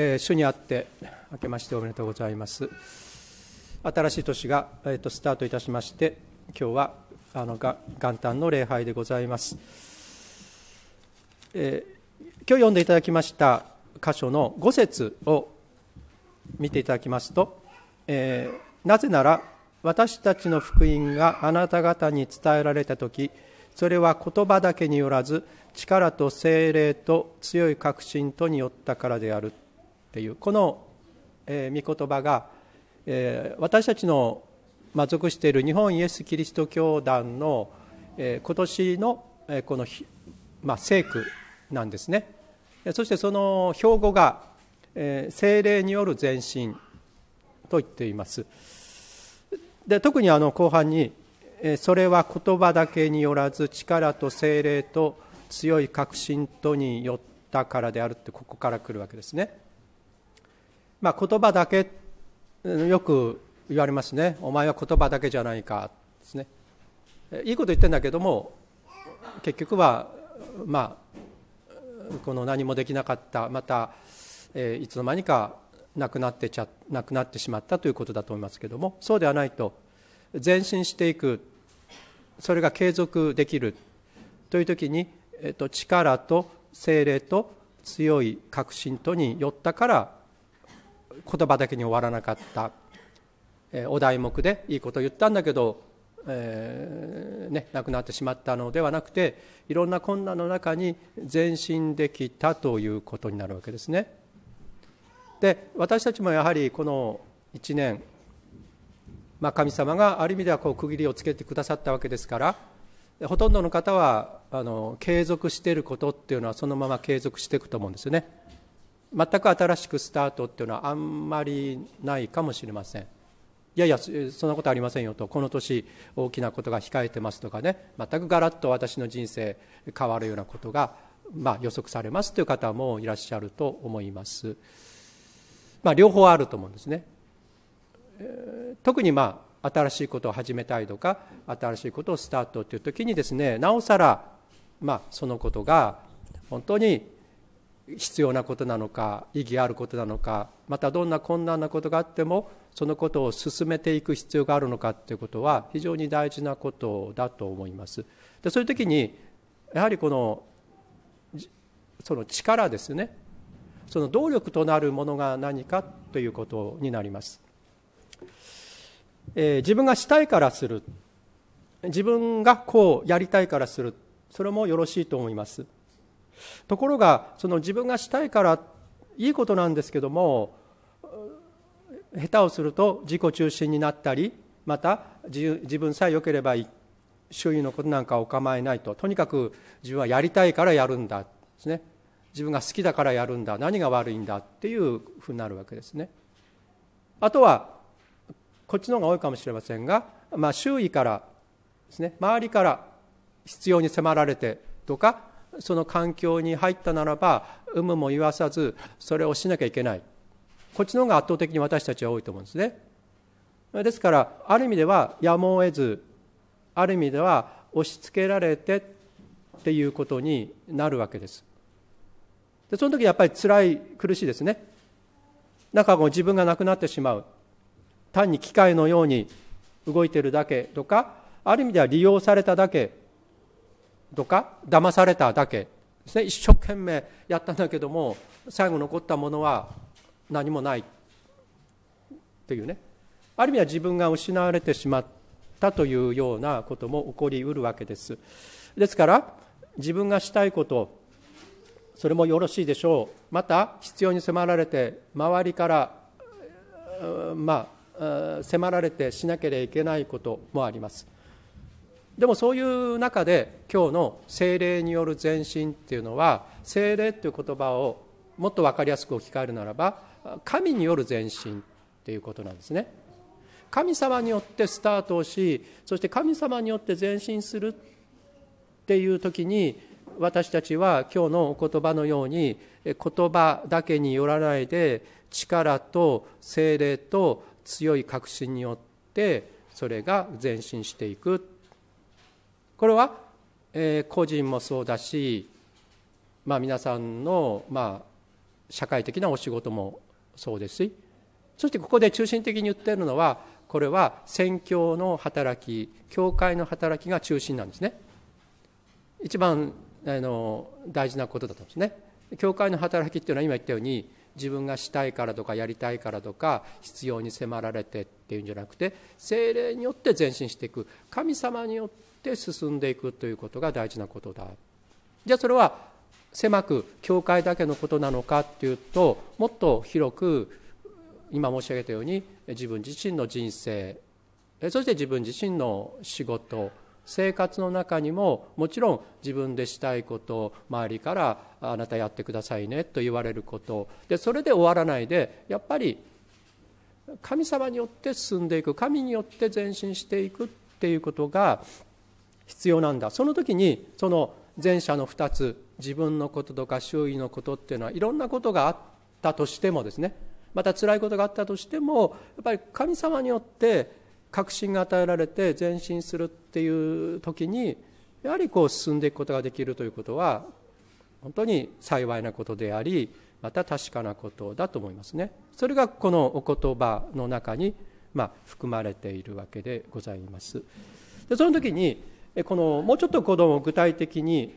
えー、主にあって明けましておめでとうございます新しい年が、えーと、スタートいたしまして今日はあのが元旦の礼拝でございます、えー、今日読んでいただきました箇所の5節を見ていただきますと、えー、なぜなら私たちの福音があなた方に伝えられた時それは言葉だけによらず力と精霊と強い確信とによったからであるっていうこの、え御言葉が、え私たちの、属している日本イエス・キリスト教団の、え今年の、えこの、ま聖句なんですねそしてその標語が、え精霊による前進と言っていますで特にあの後半にそれは言葉だけによらず力と精霊と強い確信とによったからであるってここから来るわけですね。まあ、言葉だけよく言われますねお前は言葉だけじゃないかですねいいこと言ってんだけども結局はまあこの何もできなかったまた、えー、いつの間にかなくなってちゃなくなってしまったということだと思いますけどもそうではないと前進していくそれが継続できるという時に、えー、と力と精霊と強い確信とによったから言葉だけに終わらなかった、えー、お題目でいいことを言ったんだけど、えーね、亡くなってしまったのではなくていろんな困難の中に前進できたということになるわけですね。で私たちもやはりこの1年、まあ、神様がある意味ではこう区切りをつけてくださったわけですからほとんどの方はあの継続していることっていうのはそのまま継続していくと思うんですよね。全く新しくスタートっていうのはあんまりないかもしれませんいやいやそんなことありませんよとこの年大きなことが控えてますとかね全くガラッと私の人生変わるようなことが、まあ、予測されますという方もいらっしゃると思います、まあ、両方あると思うんですね、え特にまあ新しいことを始めたいとか新しいことをスタートという時にですねなおさら、まあ、そのことが本当に必要なことなのか意義あることなのかまたどんな困難なことがあってもそのことを進めていく必要があるのかということは非常に大事なことだと思います。でそういう時にやはりこのその力ですねその動力となるものが何かということになります。えー、自分がしたいからする自分がこうやりたいからするそれもよろしいと思います。ところがその自分がしたいからいいことなんですけども下手をすると自己中心になったりまた自分さえ良ければいい周囲のことなんかお構えないととにかく自分はやりたいからやるんだですね自分が好きだからやるんだ何が悪いんだっていうふうになるわけですねあとはこっちの方が多いかもしれませんが、まあ、周囲からですね周りから必要に迫られてとかその環境に入ったならば有無も言わさずそれをしなきゃいけないこっちの方が圧倒的に私たちは多いと思うんですねですからある意味ではやむを得ずある意味では押し付けられてっていうことになるわけですでその時やっぱり辛い苦しいですねなんかもう自分がなくなってしまう単に機械のように動いてるだけとかある意味では利用されただけとか騙されただけですね一生懸命やったんだけども最後残ったものは何もないというねある意味は自分が失われてしまったというようなことも起こりうるわけですですから自分がしたいことそれもよろしいでしょうまた必要に迫られて周りからまあ迫られてしなければいけないこともありますでもそういう中で今日の精霊による前進っていうのは精霊っていう言葉をもっと分かりやすく置き換えるならば神による前進っていうことなんですね神様によってスタートをしそして神様によって前進するっていう時に私たちは今日のお言葉のように言葉だけによらないで力と精霊と強い確信によってそれが前進していくこれは、えー、個人もそうだし、まあ、皆さんの、まあ、社会的なお仕事もそうですしそしてここで中心的に言っているのはこれは宣教の働き教会の働きが中心なんですね一番あの大事なことだと思うんですね教会の働きっていうのは今言ったように自分がしたいからとかやりたいからとか必要に迫られてっていうんじゃなくて精霊によって前進していく神様によってして進んでいくということが大事なことだじゃあそれは狭く教会だけのことなのかっていうともっと広く今申し上げたように自分自身の人生そして自分自身の仕事生活の中にももちろん自分でしたいこと周りからあなたやってくださいねと言われることでそれで終わらないでやっぱり神様によって進んでいく神によって前進していくっていうことが必要なんだその時にその前者の2つ自分のこととか周囲のことっていうのはいろんなことがあったとしてもですねまた辛いことがあったとしてもやっぱり神様によって確信が与えられて前進するっていう時にやはりこう進んでいくことができるということは本当に幸いなことでありまた確かなことだと思いますねそれがこのお言葉の中に、まあ、含まれているわけでございますでその時にこのもうちょっとこを具体的に、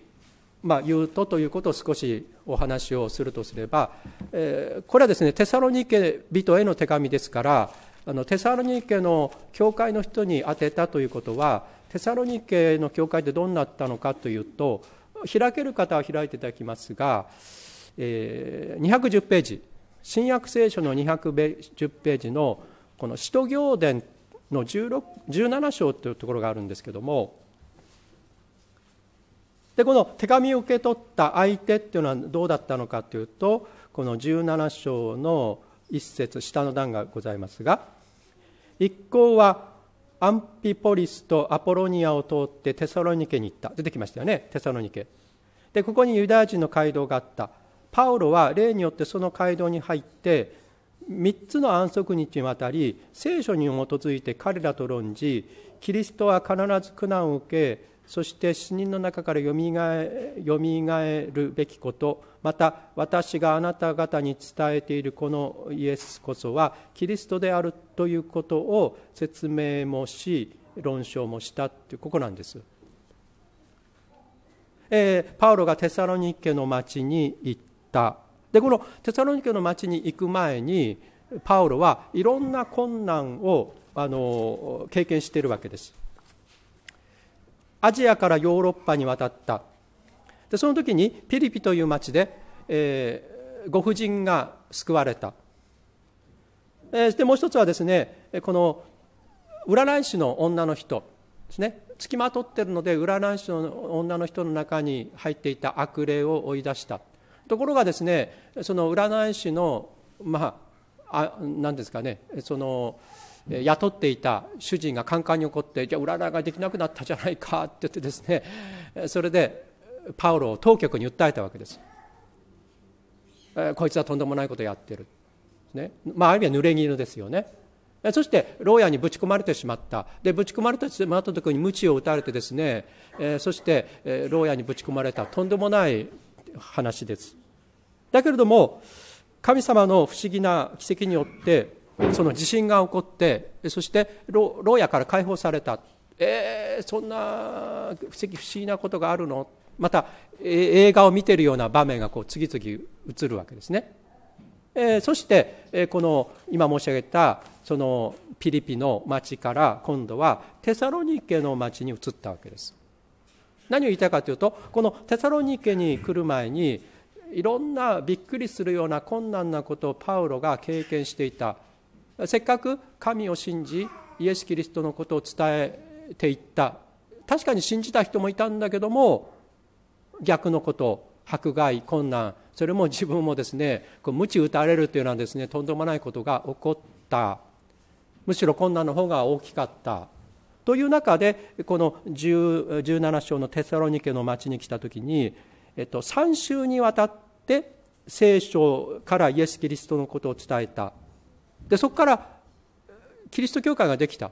まあ、言うとということを少しお話をするとすれば、えー、これはですねテサロニケ人への手紙ですからあのテサロニケの教会の人に宛てたということはテサロニケの教会ってどうなったのかというと開ける方は開いていただきますが、えー、210ページ新約聖書の210ページのこの「使徒行伝」の16 17章というところがあるんですけどもでこの手紙を受け取った相手っていうのはどうだったのかというとこの17章の一節下の段がございますが一行はアンピポリスとアポロニアを通ってテサロニケに行った出てきましたよねテサロニケでここにユダヤ人の街道があったパウロは例によってその街道に入って3つの安息日にわたり聖書に基づいて彼らと論じキリストは必ず苦難を受けそして死人の中からよみがえよみがえるべきことまた私があなた方に伝えているこのイエスこそはキリストであるということを説明もし論証もしたというここなんです、えー、パウロがテサロニケの町に行ったでこのテサロニケの町に行く前にパウロはいろんな困難をあの経験しているわけですアジアからヨーロッパに渡ったでその時にピリピという町で、えー、ご婦人が救われた、えー、でもう一つはですねこの占い師の女の人ですねつきまとってるので占い師の女の人の中に入っていた悪霊を追い出したところがですねその占い師のまあ何ですかねその雇っていた主人がカンカンに怒ってじゃあ占いができなくなったじゃないかって言ってですねそれでパウロを当局に訴えたわけですこいつはとんでもないことをやってる、ねまあ、ある意味は濡れ衣ですよねそして牢屋にぶち込まれてしまったでぶち込まれてしまった時に鞭を打たれてですね、えそして、え牢屋にぶち込まれたとんでもない話ですだけれども神様の不思議な奇跡によってその地震が起こってそして牢屋から解放されたえー、そんな不思議なことがあるのまた映画を見てるような場面がこう次々映るわけですね、えー、そして、えー、この今申し上げたそのピリピの町から今度はテサロニケの町に移ったわけです何を言いたいかというとこのテサロニケに来る前にいろんなびっくりするような困難なことをパウロが経験していたせっかく神を信じイエス・キリストのことを伝えていった確かに信じた人もいたんだけども逆のこと迫害困難それも自分もですねこう鞭打たれるというのはですねとんでもないことが起こったむしろ困難の方が大きかったという中でこの17章のテサロニケの町に来た時に、えっと、3週にわたって聖書からイエス・キリストのことを伝えたでそこからキリスト教会ができた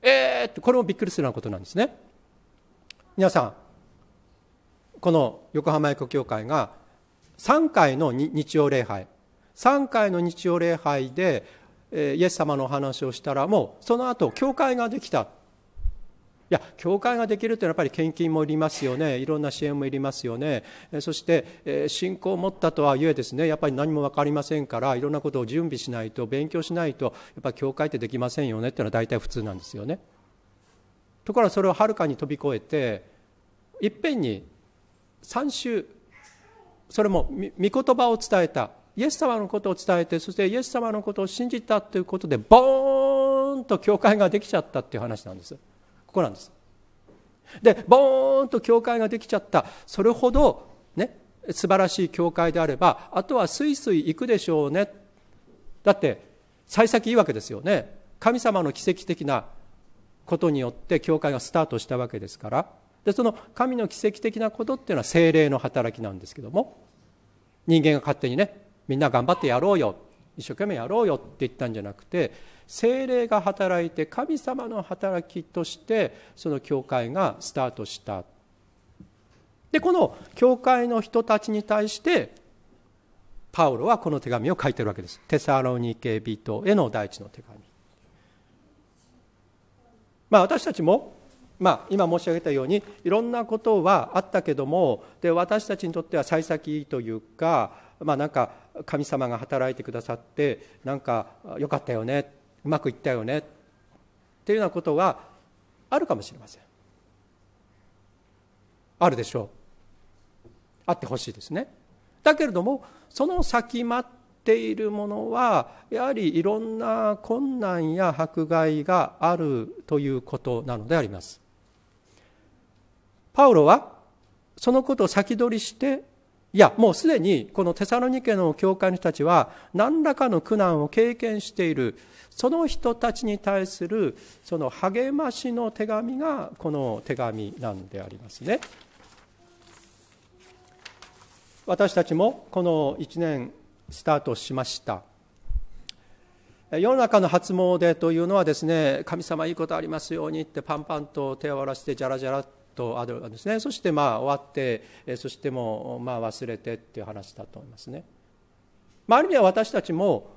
えーってこれもびっくりするようなことなんですね皆さんこの横浜英語教会が3回の日曜礼拝3回の日曜礼拝でイエス様のお話をしたらもうその後教会ができたや教会ができるというのはやっぱり献金もいりますよねいろんな支援もいりますよねそして信仰を持ったとはいえですねやっぱり何も分かりませんからいろんなことを準備しないと勉強しないとやっぱり教会ってできませんよねっていうのは大体普通なんですよねところがそれをはるかに飛び越えていっぺんに3週それも御言葉を伝えたイエス様のことを伝えてそしてイエス様のことを信じたということでボーンと教会ができちゃったっていう話なんです。ここなんですでボーンと教会ができちゃったそれほどね素晴らしい教会であればあとはスイスイ行くでしょうねだって幸先いいわけですよね神様の奇跡的なことによって教会がスタートしたわけですからでその神の奇跡的なことっていうのは精霊の働きなんですけども人間が勝手にねみんな頑張ってやろうよ一生懸命やろうよって言ったんじゃなくて精霊が働いて神様の働きとしてその教会がスタートしたでこの教会の人たちに対してパウロはこの手紙を書いてるわけですテサロニケ人への第一の手紙まあ私たちもまあ、今申し上げたようにいろんなことはあったけどもで私たちにとっては幸先というか、まあ、なんか神様が働いてくださってなんか良かったよねうまくいったよねっていうようなことがあるかもしれませんあるでしょうあってほしいですねだけれどもその先待っているものはやはりいろんな困難や迫害があるということなのでありますパウロはそのことを先取りしていやもうすでにこのテサロニケの教会の人たちは何らかの苦難を経験しているその人たちに対するその励ましの手紙がこの手紙なんでありますね私たちもこの1年スタートしました世の中の初詣というのはですね神様いいことありますようにってパンパンと手を荒らしてじゃらじゃらとあるんですねそしてまあ終わってそしてもうまあ忘れてっていう話だと思いますね。まあ、ある意味では私たちも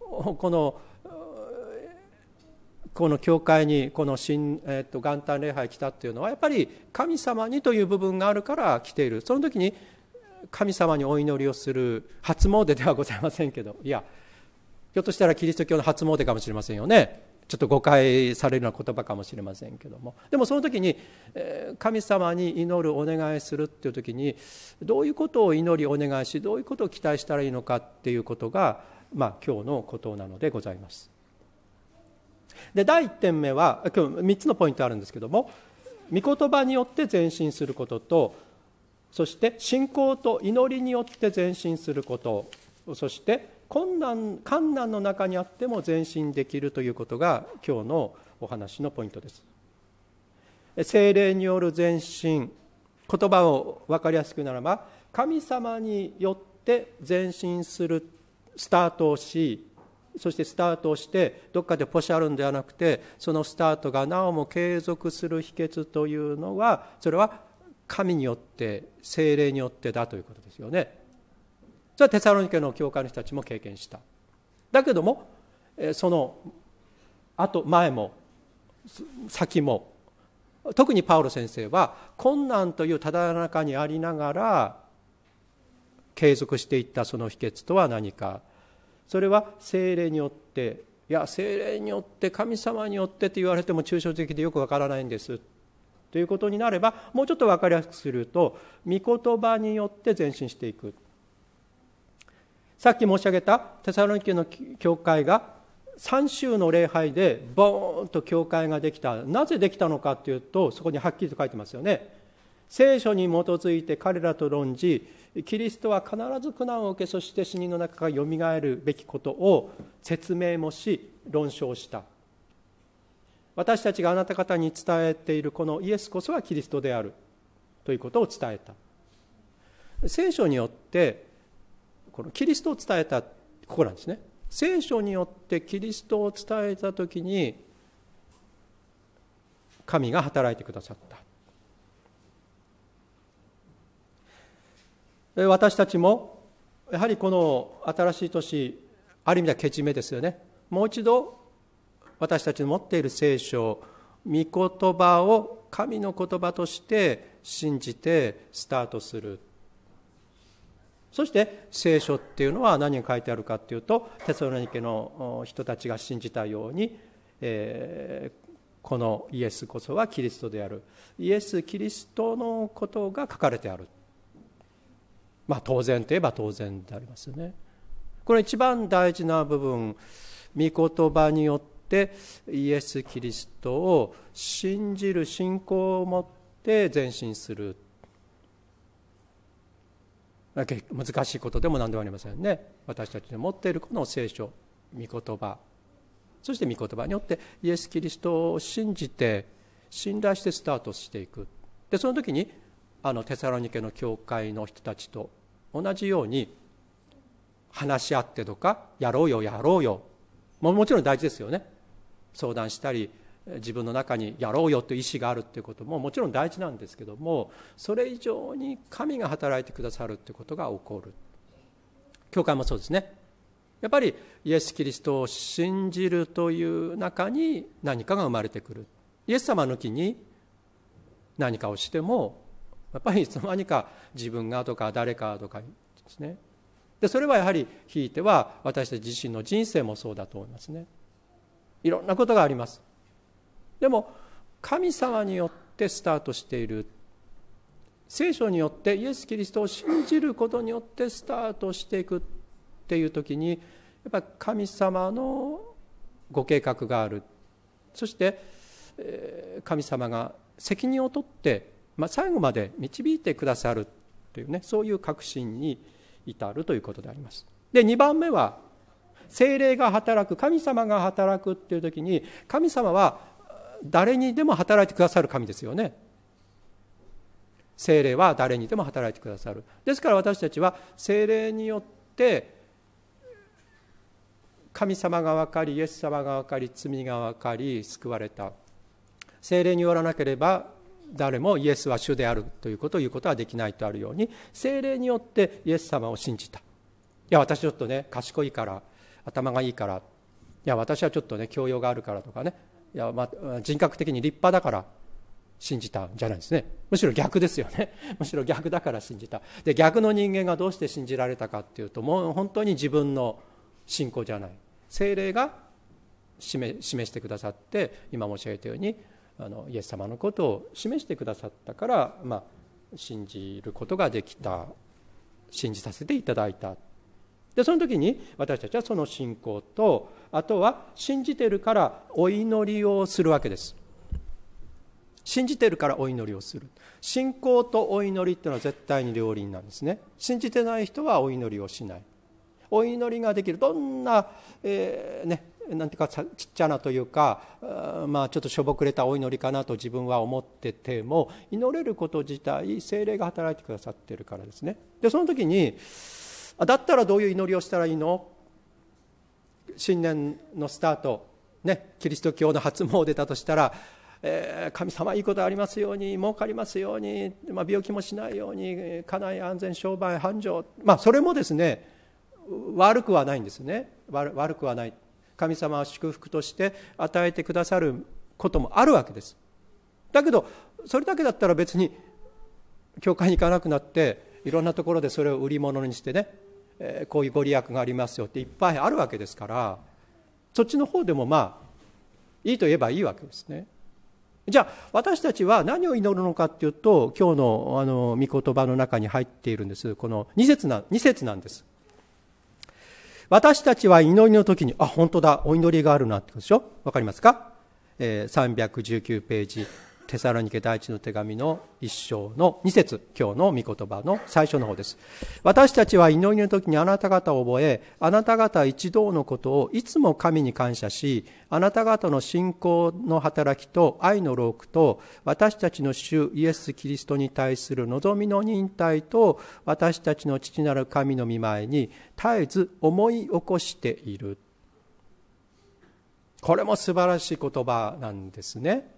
このこの教会にこの新、えっと、元旦礼拝来たっていうのはやっぱり神様にという部分があるから来ているその時に神様にお祈りをする初詣ではございませんけどいやひょっとしたらキリスト教の初詣かもしれませんよねちょっと誤解されるような言葉かもしれませんけどもでもその時に神様に祈るお願いするっていう時にどういうことを祈りお願いしどういうことを期待したらいいのかっていうことが、まあ、今日のことなのでございます。で第1点目は今日3つのポイントあるんですけども御言葉によって前進することとそして信仰と祈りによって前進することそして困難困難の中にあっても前進できるということが今日のお話のポイントです精霊による前進言葉を分かりやすくならば神様によって前進するスタートをしそしてスタートをしてどっかでポシャるんではなくてそのスタートがなおも継続する秘訣というのはそれは神によって精霊によってだということですよねそれはテサロニケの教会の人たちも経験しただけどもそのあと前も先も特にパウロ先生は困難というただ中にありながら継続していったその秘訣とは何かそれは精霊によっていや精霊によって神様によってって言われても抽象的でよくわからないんですということになればもうちょっと分かりやすくすると御言葉によって前進していくさっき申し上げたテサロニケの教会が3週の礼拝でボーンと教会ができたなぜできたのかというとそこにはっきりと書いてますよね聖書に基づいて彼らと論じキリストは必ず苦難を受けそして死人の中からよみがえるべきことを説明もし論証した私たちがあなた方に伝えているこのイエスこそはキリストであるということを伝えた聖書によってこのキリストを伝えたここなんですね聖書によってキリストを伝えた時に神が働いてくださった私たちもやはりこの新しい年ある意味ではけじめですよねもう一度私たちの持っている聖書御言葉を神の言葉として信じてスタートするそして聖書っていうのは何が書いてあるかっていうとテサロニケの人たちが信じたように、えー、このイエスこそはキリストであるイエス・キリストのことが書かれてあるまあ当然といえば当然でありますねこれ一番大事な部分御言葉によってイエス・キリストを信じる信仰を持って前進するだけ難しいことでも何でもありませんね私たちの持っているこの聖書御言葉そして御言葉によってイエス・キリストを信じて信頼してスタートしていくでその時にあのテサロニケの教会の人たちと同じように話し合ってとかやろうよやろうよももちろん大事ですよね相談したり自分の中にやろうよという意思があるということももちろん大事なんですけどもそれ以上に神が働いてくださるということが起こる教会もそうですねやっぱりイエス・キリストを信じるという中に何かが生まれてくるイエス様抜きに何かをしてもやっぱりいつの間にか自分がとか誰かとかですねでそれはやはりひいては私たち自身の人生もそうだと思いますねいろんなことがありますでも神様によってスタートしている聖書によってイエス・キリストを信じることによってスタートしていくっていう時にやっぱり神様のご計画があるそして神様が責任を取って、まあ、最後まで導いてくださるというねそういう確信に至るということであります。で2番目は精霊が働く神様が働くっていう時に神様は誰にでも働いてくださる神ですよね精霊は誰にでも働いてくださるですから私たちは精霊によって神様が分かりイエス様が分かり罪が分かり救われた精霊によらなければ誰もイエスは主であるということを言うことはできないとあるように精霊によってイエス様を信じたいや私ちょっとね賢いから頭がいいからいや私はちょっとね教養があるからとかねいや、まあ、人格的に立派だから信じたんじゃないですねむしろ逆ですよね むしろ逆だから信じたで逆の人間がどうして信じられたかっていうともう本当に自分の信仰じゃない精霊が示してくださって今申し上げたようにあのイエス様のことを示してくださったから、まあ、信じることができた信じさせていただいたでその時に私たちはその信仰とあとは信じてるからお祈りをするわけです信じてるからお祈りをする信仰とお祈りっていうのは絶対に両輪なんですね信じてない人はお祈りをしないお祈りができるどんな、えー、ねなんていうかちっちゃなというかまあちょっとしょぼくれたお祈りかなと自分は思ってても祈れること自体精霊が働いてくださってるからですねでその時にだったらどういう祈りをしたらいいの新年のスタート、ね、キリスト教の初詣だとしたら、えー、神様いいことありますように儲かりますように、まあ、病気もしないように家内安全商売繁盛、まあ、それもですね悪くはないんですね悪くはない神様は祝福として与えてくださることもあるわけですだけどそれだけだったら別に教会に行かなくなっていろんなところでそれを売り物にしてねえこういうご利益がありますよっていっぱいあるわけですからそっちの方でもまあいいと言えばいいわけですね。じゃあ私たちは何を祈るのかっていうと今日のあの御言葉の中に入っているんですこの2節な ,2 節なんです。私たちは祈りの時にあ本当だお祈りがあるなってことでしょわかりますか、えー、319ページテサロニケ第一の手紙の一章の2節今日の御言葉の最初の方です。私たちは祈りの時にあなた方を覚え、あなた方一同のことをいつも神に感謝し、あなた方の信仰の働きと愛の労苦と、私たちの主イエス・キリストに対する望みの忍耐と、私たちの父なる神の御前に絶えず思い起こしている。これも素晴らしい言葉なんですね。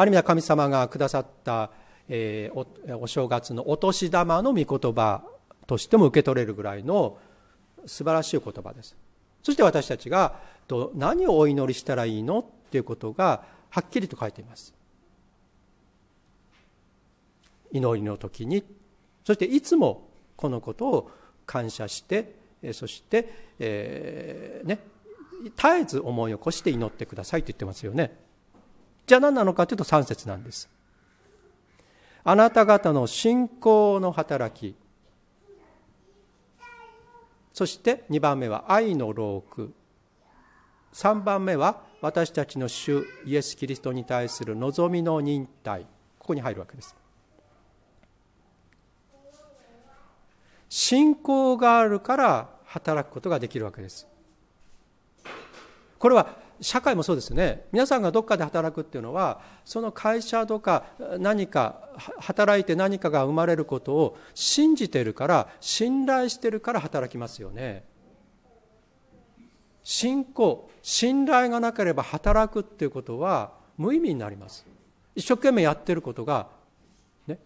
ある意味では神様がくださった、えー、おお正月のお年玉の御言葉としても受け取れるぐらいの素晴らしい言葉ですそして私たちが何をお祈りしたらいいのっていうことがはっきりと書いています祈りの時にそしていつもこのことを感謝してそして、えー、ね絶えず思い起こして祈ってくださいと言ってますよねじゃあ何なのかというと3節なんです。あなた方の信仰の働き、そして2番目は愛の老苦、3番目は私たちの主イエス・キリストに対する望みの忍耐、ここに入るわけです。信仰があるから働くことができるわけです。これは社会もそうですね皆さんがどっかで働くっていうのはその会社とか何か働いて何かが生まれることを信じてるから信頼してるから働きますよね信仰信頼がなければ働くっていうことは無意味になります一生懸命やってることがね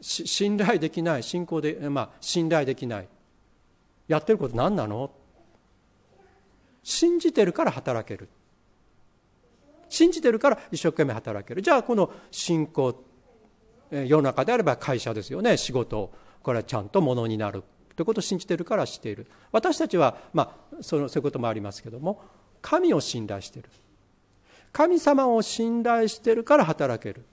信頼できない信仰でまあ信頼できないやってること何なの信じてるから働ける信じてるから一生懸命働けるじゃあこの信仰世の中であれば会社ですよね仕事これはちゃんとものになるということを信じてるからしている私たちは、まあ、そのそういうこともありますけども神を信頼している神様を信頼してるから働ける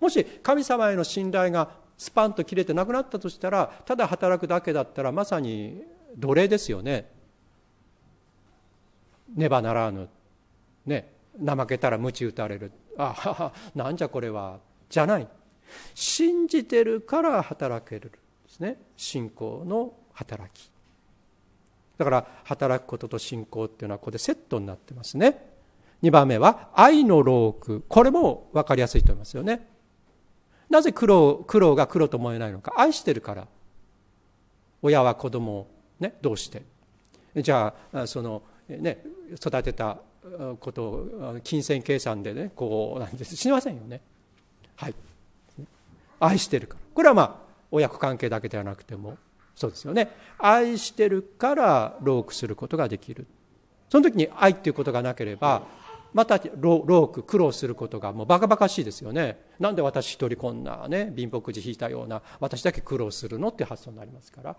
もし神様への信頼がスパンと切れてなくなったとしたらただ働くだけだったらまさに奴隷ですよねねばならぬ、ね、怠けたら鞭打たれるああなんじゃこれはじゃない信じてるから働けるですね信仰の働きだから働くことと信仰っていうのはここでセットになってますね2番目は愛の労苦これも分かりやすいと思いますよねなぜ苦労苦労が苦労と思えないのか愛してるから親は子供をねどうしてじゃあそのね、育てたことを金銭計算でねこうなんですしませんよねはい愛してるからこれはまあ親子関係だけではなくてもそうですよね愛してるからロークすることができるその時に愛っていうことがなければまたローク苦労することがもうバカバカしいですよねなんで私一人こんなね貧乏くじ引いたような私だけ苦労するのって発想になりますから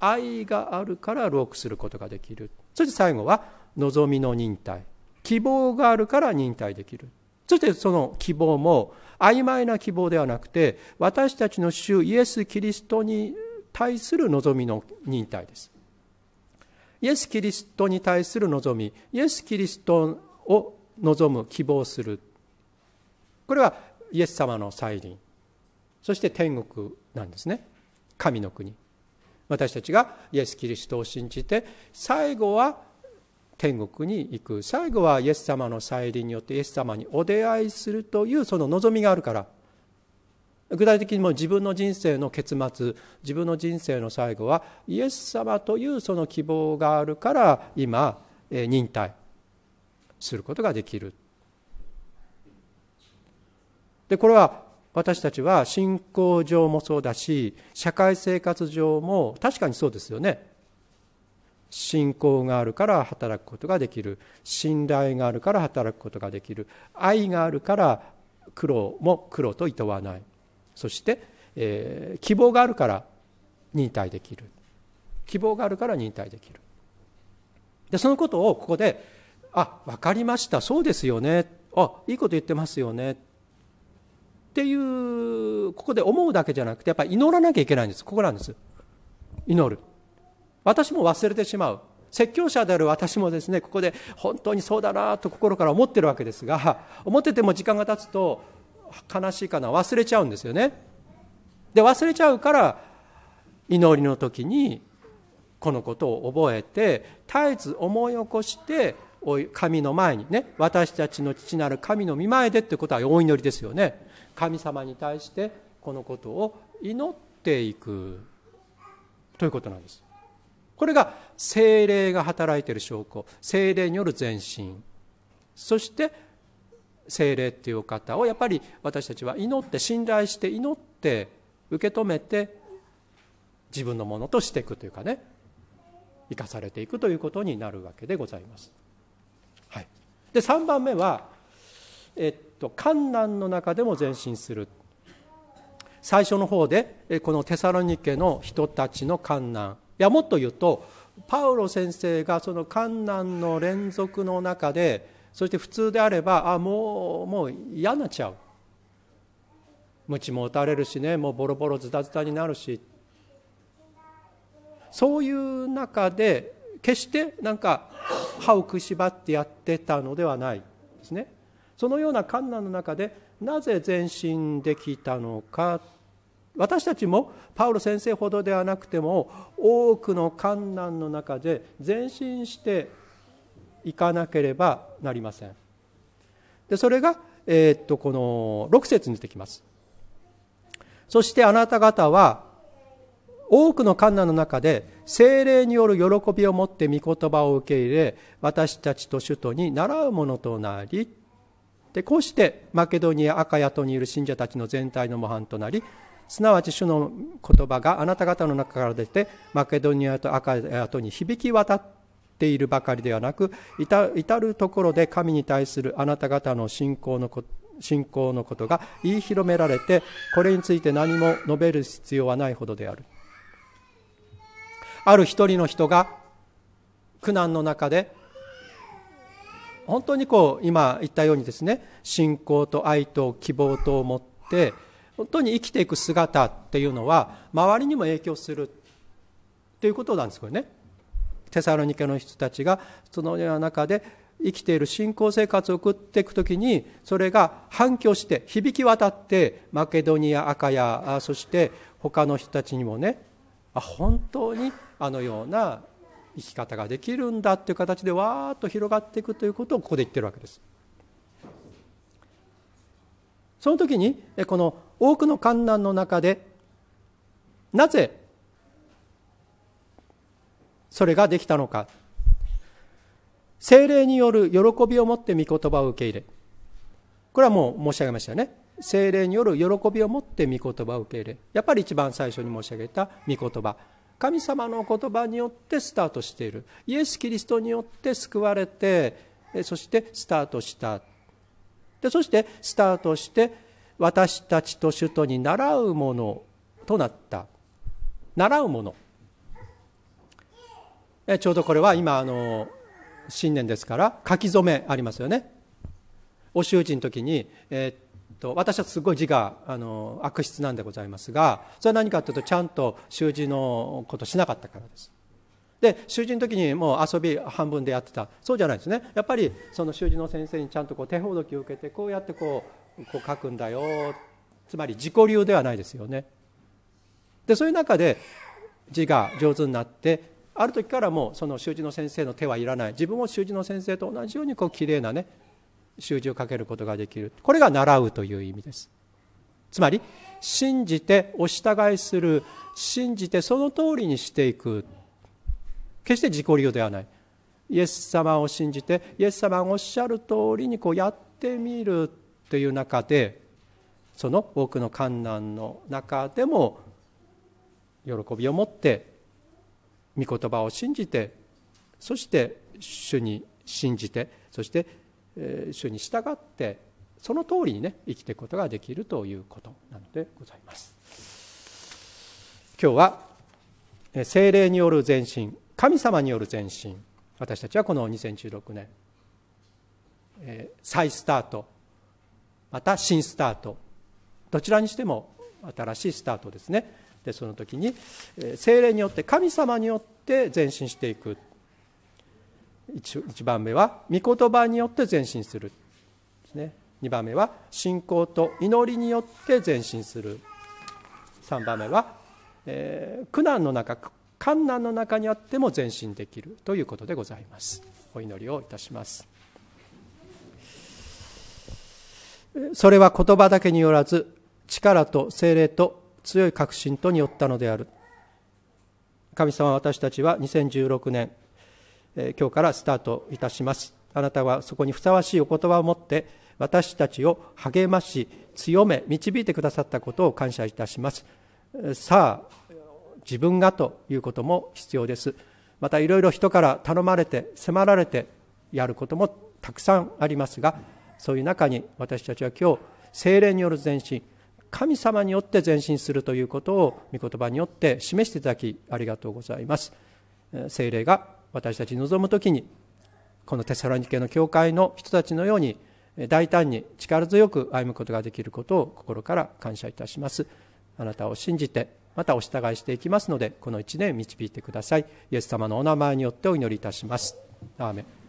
愛があるからロークすることができるそして最後は望みの忍耐希望があるから忍耐できるそしてその希望も曖昧な希望ではなくて私たちの主イエス・キリストに対する望みの忍耐ですイエス・キリストに対する望みイエス・キリストを望む希望するこれはイエス様の再臨そして天国なんですね神の国私たちがイエス・キリストを信じて最後は天国に行く最後はイエス様の再臨によってイエス様にお出会いするというその望みがあるから具体的にも自分の人生の結末自分の人生の最後はイエス様というその希望があるから今忍耐することができるでこれは私たちは信仰上もそうだし社会生活上も確かにそうですよね信仰があるから働くことができる信頼があるから働くことができる愛があるから苦労も苦労と厭わないそして、えー、希望があるから忍耐できる希望があるから忍耐できるでそのことをここで「あ分かりましたそうですよねあいいこと言ってますよね」っていうここで思うだけじゃなくてやっぱり祈らなきゃいけないんですここなんです祈る私も忘れてしまう説教者である私もですねここで本当にそうだなと心から思ってるわけですが思ってても時間が経つと悲しいかな忘れちゃうんですよねで忘れちゃうから祈りの時にこのことを覚えて絶えず思い起こして神の前にね私たちの父なる神の御前でってことはお祈りですよね神様に対してこのことを祈っていくということなんですこれが精霊が働いている証拠精霊による前進そして精霊っていう方をやっぱり私たちは祈って信頼して祈って受け止めて自分のものとしていくというかね生かされていくということになるわけでございます。はい、で3番目は、えっと、観難の中でも前進する最初の方でこのテサロニケの人たちの観難いやもっと言うとパウロ先生がその観難の連続の中でそして普通であればあもうもう嫌なっちゃう鞭も打たれるしねもうボロボロズタズタになるしそういう中で決してなんか歯を食いしばってやってたのではないですねそのような観難の中でなぜ前進できたのか私たちもパウロ先生ほどではなくても多くの観難の中で前進していかなければなりませんでそれが、えー、っとこの6節に出てきますそしてあなた方は多くの観難の中で精霊による喜びを持って御言葉を受け入れ私たちと首都に習うものとなりでこうしてマケドニア赤谷とにいる信者たちの全体の模範となりすなわち主の言葉があなた方の中から出てマケドニアと赤谷とに響き渡っているばかりではなく至るところで神に対するあなた方の信仰のこと信仰のことが言い広められてこれについて何も述べる必要はないほどであるある一人の人が苦難の中で本当にこう今言ったようにですね信仰と愛と希望とを持って本当に生きていく姿っていうのは周りにも影響するっていうことなんですよね。テサロニケの人たちがそのような中で生きている信仰生活を送っていくときにそれが反響して響き渡ってマケドニア赤やそして他の人たちにもね本当にあのような生き方ができるんだっていう形でわーっと広がっていくということをここで言ってるわけです。その時にこの多くの観難の中でなぜそれができたのか精霊による喜びを持って御言葉を受け入れこれはもう申し上げましたよね精霊による喜びを持って御言葉を受け入れやっぱり一番最初に申し上げた御言葉神様の言葉によってスタートしているイエス・キリストによって救われてそしてスタートしたでそしてスタートして私たちと首都に習うものとなった習うものちょうどこれは今あの新年ですから書き初めありますよねお習字の時に、えー、と私はすごい字があの悪質なんでございますがそれは何かというとちゃんと習字のことしなかったからです。で習字の時にもう遊び半分でやってたそうじゃないですねやっぱりその習字の先生にちゃんとこう手ほどきを受けてこうやってこうこう書くんだよつまり自己流ではないですよね。でそういう中で字が上手になってある時からもうその習字の先生の手はいらない自分も習字の先生と同じようにこう綺麗なね集中をかけることができるこれが習うという意味ですつまり信じてお従いする信じてその通りにしていく決して自己流ではないイエス様を信じてイエス様がおっしゃる通りにこうやってみるという中でその多くの観難の中でも喜びを持って御言葉を信じてそして主に信じてそして主に従ってその通りにね生きていくことができるということなのでございます今日は精霊による前進神様による前進私たちはこの2016年、え再スタートまた新スタートどちらにしても新しいスタートですねでその時に、え精霊によって神様によって前進していく 1, 番目は御言葉によって前進するですね2番目は信仰と祈りによって前進する3番目は、えー、苦難の中困難の中にあっても前進できるということでございますお祈りをいたしますそれは言葉だけによらず力と精霊と強い確信とによったのである神様私たちは2016年今日からスタートいたしますあなたはそこにふさわしいお言葉を持って私たちを励まし強め導いてくださったことを感謝いたしますさあ自分がということも必要ですまたいろいろ人から頼まれて迫られてやることもたくさんありますがそういう中に私たちは今日精霊による前進神様によって前進するということを御言葉によって示していただきありがとうございます精霊が私たち望む時にこのテサロニケの教会の人たちのように大胆に力強く歩むことができることを心から感謝いたしますあなたを信じてまたお従いしていきますのでこの1年導いてくださいイエス様のお名前によってお祈りいたしますアーメン